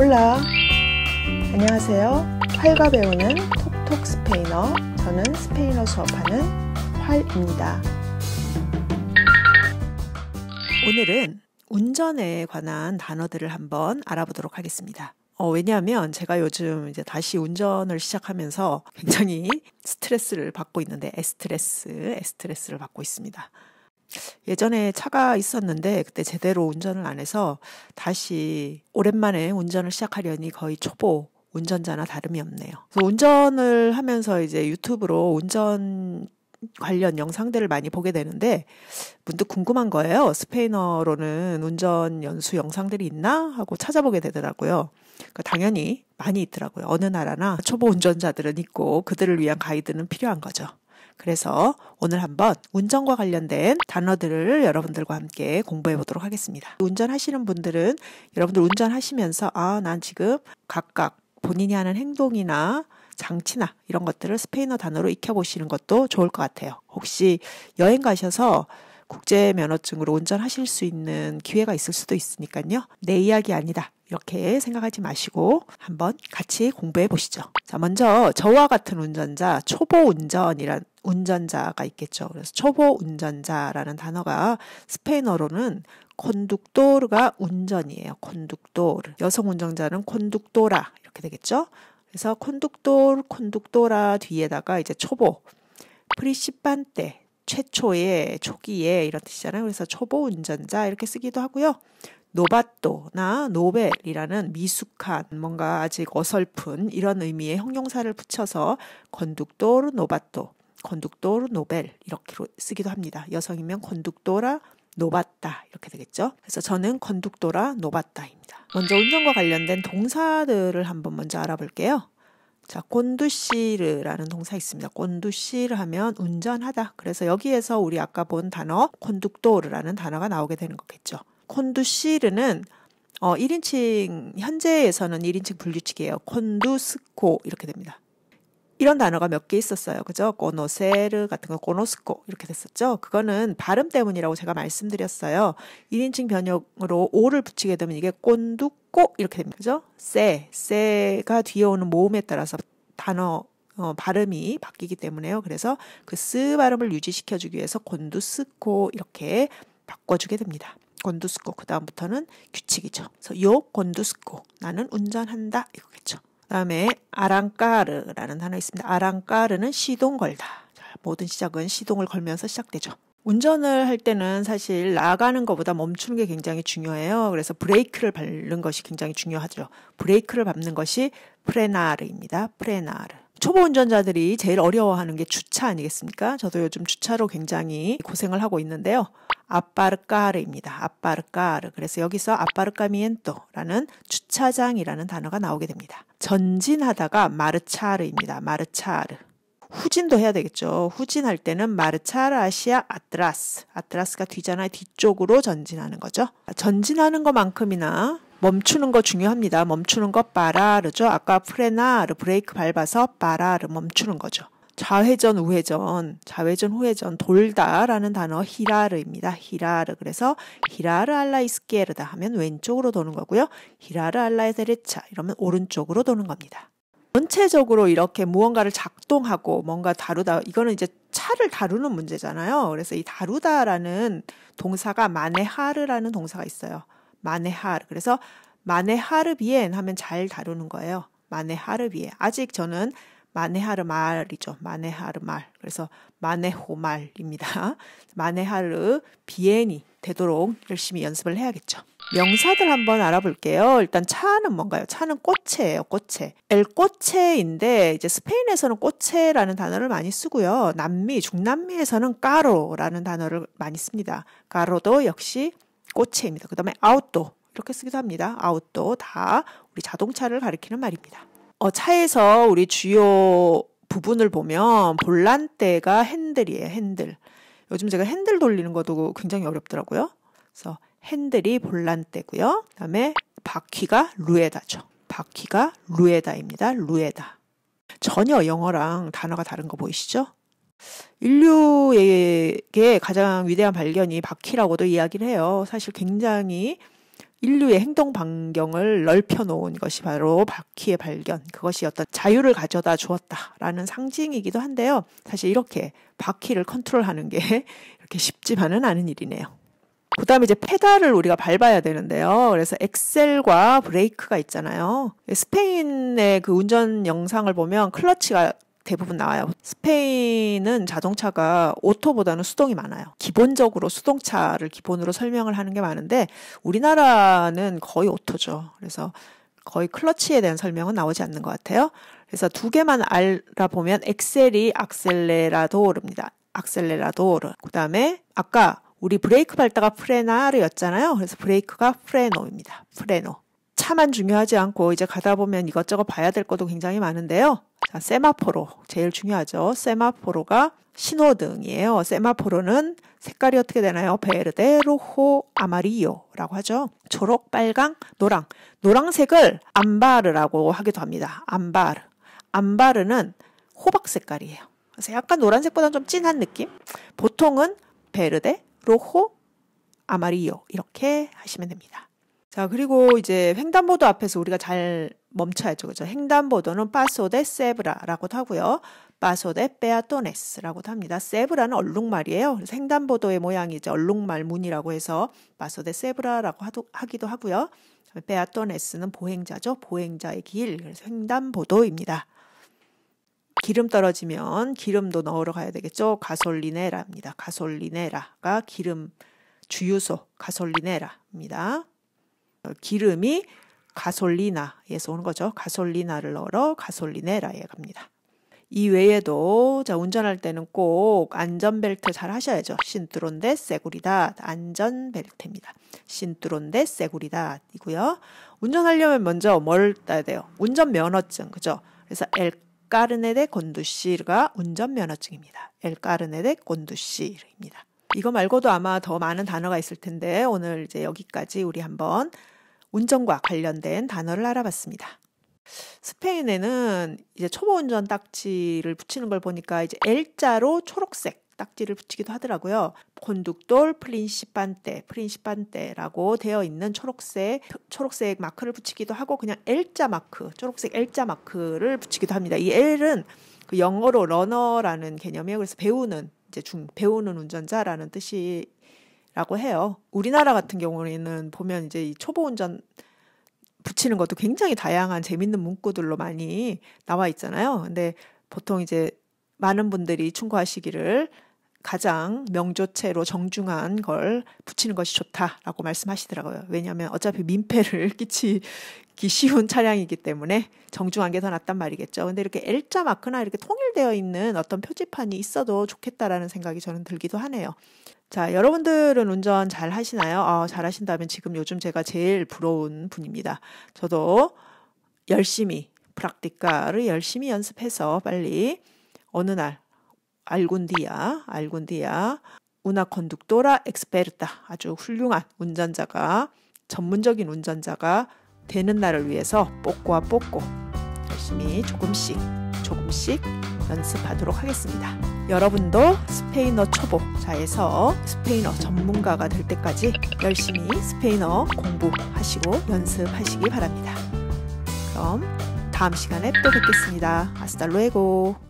홀라 안녕하세요 활과 배우는 톡톡 스페인어 저는 스페인어 수업하는 활입니다 오늘은 운전에 관한 단어들을 한번 알아보도록 하겠습니다 어, 왜냐하면 제가 요즘 이제 다시 운전을 시작하면서 굉장히 스트레스를 받고 있는데 에스트레스, 에스트레스를 받고 있습니다. 예전에 차가 있었는데 그때 제대로 운전을 안 해서 다시 오랜만에 운전을 시작하려니 거의 초보 운전자나 다름이 없네요. 그래서 운전을 하면서 이제 유튜브로 운전 관련 영상들을 많이 보게 되는데 문득 궁금한 거예요. 스페인어로는 운전 연수 영상들이 있나 하고 찾아보게 되더라고요. 그러니까 당연히 많이 있더라고요. 어느 나라나 초보 운전자들은 있고 그들을 위한 가이드는 필요한 거죠. 그래서 오늘 한번 운전과 관련된 단어들을 여러분들과 함께 공부해 보도록 하겠습니다. 운전하시는 분들은 여러분들 운전하시면서 아, 난 지금 각각 본인이 하는 행동이나 장치나 이런 것들을 스페인어 단어로 익혀보시는 것도 좋을 것 같아요. 혹시 여행 가셔서 국제 면허증으로 운전하실 수 있는 기회가 있을 수도 있으니까요. 내 이야기 아니다. 이렇게 생각하지 마시고 한번 같이 공부해 보시죠. 자, 먼저 저와 같은 운전자, 초보 운전이란 운전자가 있겠죠. 그래서 초보 운전자라는 단어가 스페인어로는 콘둑도르가 운전이에요. 콘둑도르. 여성 운전자는 콘둑도라 이렇게 되겠죠. 그래서 콘둑도르, 콘둑도라 뒤에다가 이제 초보, 프리시판때 최초의 초기에 이런 뜻이잖아요. 그래서 초보 운전자 이렇게 쓰기도 하고요. 노바또나 노벨이라는 미숙한 뭔가 아직 어설픈 이런 의미의 형용사를 붙여서 건둑도르 노바또, 건둑도르 노벨 이렇게 쓰기도 합니다. 여성이면 건둑도라 노바다 이렇게 되겠죠. 그래서 저는 건둑도라 노바다입니다. 먼저 운전과 관련된 동사들을 한번 먼저 알아볼게요. 자, 곤두시르라는 동사 있습니다. 곤두시르 하면 운전하다. 그래서 여기에서 우리 아까 본 단어 곤둑도르라는 단어가 나오게 되는 거겠죠. 콘두시르는 어, 1인칭, 현재에서는 1인칭 분류치기예요. 콘두스코 이렇게 됩니다. 이런 단어가 몇 개 있었어요. 그죠? 꼬노세르 같은 거 꼬노스코 이렇게 됐었죠. 그거는 발음 때문이라고 제가 말씀드렸어요. 1인칭 변형으로 오를 붙이게 되면 이게 꼰두꼬 이렇게 됩니다. 그죠? 세, 세가 뒤에 오는 모음에 따라서 단어 어, 발음이 바뀌기 때문에요. 그래서 그 쓰 발음을 유지시켜주기 위해서 곤두스코 이렇게 바꿔주게 됩니다. 권두스코 그 다음부터는 규칙이죠. 그래서 요 권두스코 나는 운전한다 이거겠죠. 그다음에 아랑까르라는 단어 있습니다. 아랑까르는 시동 걸다. 모든 시작은 시동을 걸면서 시작되죠. 운전을 할 때는 사실 나가는 것보다 멈추는 게 굉장히 중요해요. 그래서 브레이크를 밟는 것이 굉장히 중요하죠. 브레이크를 밟는 것이 프레나르입니다. 프레나르. 초보 운전자들이 제일 어려워하는 게 주차 아니겠습니까? 저도 요즘 주차로 굉장히 고생을 하고 있는데요. 아빠르까르입니다. 아빠르까르. 그래서 여기서 아빠르까미엔토라는 주차장이라는 단어가 나오게 됩니다. 전진하다가 마르차르입니다. 마르차르. 후진도 해야 되겠죠. 후진할 때는 마르차라시아 아트라스. 아트라스가 뒤잖아요. 뒤쪽으로 전진하는 거죠. 전진하는 것만큼이나 멈추는 거 중요합니다. 멈추는 거 빠라르죠. 아까 프레나르 브레이크 밟아서 빠라르 멈추는 거죠. 좌회전, 우회전, 좌회전, 후회전, 돌다라는 단어 히라르입니다. 히라르. 그래서 히라르 알라 이스케르다 하면 왼쪽으로 도는 거고요. 히라르 알라 에데레차 이러면 오른쪽으로 도는 겁니다. 전체적으로 이렇게 무언가를 작동하고 뭔가 다루다 이거는 이제 차를 다루는 문제잖아요. 그래서 이 다루다라는 동사가 마네하르라는 동사가 있어요. m a 하르 그래서 m a 하르비엔 하면 잘 다루는 거예요. m a 하르비 a 아직 저는 마네하르 말이죠. 마네하르 말. 그래서 마네호 말입니다. 마네하르 비엔이 되도록 열심히 연습을 해야겠죠. 명사들 한번 알아볼게요. 일단 차는 뭔가요? 차는 꽃체예요 꼬체. 엘꽃체인데 이제 스페인에서는 꽃체라는 단어를 많이 쓰고요. 남미, 중남미에서는 까로라는 단어를 많이 씁니다. 까로도 역시 꽃체입니다. 그 다음에 아웃도 이렇게 쓰기도 합니다. 아웃도 다 우리 자동차를 가리키는 말입니다. 어, 차에서 우리 주요 부분을 보면 볼란대가 핸들이에요. 핸들. 요즘 제가 핸들 돌리는 것도 굉장히 어렵더라고요. 그래서 핸들이 볼란대고요. 그다음에 바퀴가 루에다죠. 바퀴가 루에다입니다. 루에다. 전혀 영어랑 단어가 다른 거 보이시죠? 인류에게 가장 위대한 발견이 바퀴라고도 이야기를 해요. 사실 굉장히 인류의 행동 반경을 넓혀놓은 것이 바로 바퀴의 발견, 그것이 어떤 자유를 가져다 주었다라는 상징이기도 한데요. 사실 이렇게 바퀴를 컨트롤하는 게 이렇게 쉽지만은 않은 일이네요. 그 다음에 이제 페달을 우리가 밟아야 되는데요. 그래서 엑셀과 브레이크가 있잖아요. 스페인의 그 운전 영상을 보면 클러치가 대부분 나와요. 스페인은 자동차가 오토보다는 수동이 많아요. 기본적으로 수동차를 기본으로 설명을 하는 게 많은데 우리나라는 거의 오토죠. 그래서 거의 클러치에 대한 설명은 나오지 않는 것 같아요. 그래서 두 개만 알아보면 엑셀이 악셀레라도르입니다. 악셀레라도르. 그 다음에 아까 우리 브레이크 밟다가 프레나르였잖아요. 그래서 브레이크가 프레노입니다. 프레노. 차만 중요하지 않고 이제 가다 보면 이것저것 봐야 될 것도 굉장히 많은데요. 자, 세마포로 제일 중요하죠. 세마포로가 신호등이에요. 세마포로는 색깔이 어떻게 되나요? 베르데, 로호, 아마리오라고 하죠. 초록, 빨강, 노랑. 노랑색을 암바르라고 하기도 합니다. 암바르. 암바르는 호박 색깔이에요. 그래서 약간 노란색보다는 좀 진한 느낌? 보통은 베르데, 로호, 아마리오 이렇게 하시면 됩니다. 자, 그리고 이제 횡단보도 앞에서 우리가 잘 멈춰야죠. 그죠? 횡단보도는 p 소데세브라라고도 하고요. p 소데 o 아 e 네스라고도 합니다. 세브라는 얼룩말이에요. 그래서 횡단보도의 모양이 이제 얼룩말 문이라고 해서 p 소데세브라라고 하기도 하고요. p e a t o n 는 보행자죠. 보행자의 길. 그래서 횡단보도입니다. 기름 떨어지면 기름도 넣으러 가야 되겠죠. 가솔리네라입니다. 가솔리네라가 기름 주유소 가솔리네라입니다. 어, 기름이 가솔리나에서 오는 거죠. 가솔리나를 넣어 가솔리네라에 갑니다. 이 외에도 자 운전할 때는 꼭 안전벨트 잘 하셔야죠. 신뚜론데 세구리다 안전벨트입니다. 신뚜론데 세구리다이고요. 운전하려면 먼저 뭘 따야 돼요? 운전면허증 그죠? 그래서 엘 까르네 데 곤두시가 운전면허증입니다. 엘 까르네 데 곤두시입니다. 이거 말고도 아마 더 많은 단어가 있을 텐데 오늘 이제 여기까지 우리 한번 운전과 관련된 단어를 알아봤습니다. 스페인에는 이제 초보 운전 딱지를 붙이는 걸 보니까 이제 L자로 초록색 딱지를 붙이기도 하더라고요. 곤둑돌 프린시반떼, 프린시반떼라고 되어 있는 초록색 초록색 마크를 붙이기도 하고 그냥 L자 마크, 초록색 L자 마크를 붙이기도 합니다. 이 L은 그 영어로 러너라는 개념이에요. 그래서 배우는 이제 중 배우는 운전자라는 뜻이라고 해요. 우리나라 같은 경우에는 보면 이제 이 초보 운전 붙이는 것도 굉장히 다양한 재밌는 문구들로 많이 나와 있잖아요. 근데 보통 이제 많은 분들이 충고하시기를 가장 명조체로 정중한 걸 붙이는 것이 좋다라고 말씀하시더라고요. 왜냐하면 어차피 민폐를 끼치기 쉬운 차량이기 때문에 정중한 게 더 낫단 말이겠죠. 근데 이렇게 L자 마크나 이렇게 통일되어 있는 어떤 표지판이 있어도 좋겠다라는 생각이 저는 들기도 하네요. 자, 여러분들은 운전 잘 하시나요? 어, 잘 하신다면 지금 요즘 제가 제일 부러운 분입니다. 저도 열심히 프락티카를 열심히 연습해서 빨리 어느 날알 l 디아알 d 디아 a l g 둑 n 라엑스 u 르 a 아주 훌륭한 운전자가 전문적인 운전자가 되는 날을 위해서 뽑고와 뽑고 열심히 조금씩 조금씩 연습하도록 하겠습니다. 여러분도 스페인어 초보 자에서 스페인어 전문가가 될 때까지 열심히 스페인어 공부하시고 연습하시기 바랍니다. 그럼 다음 시간에 또 뵙겠습니다. 아스탈로에고.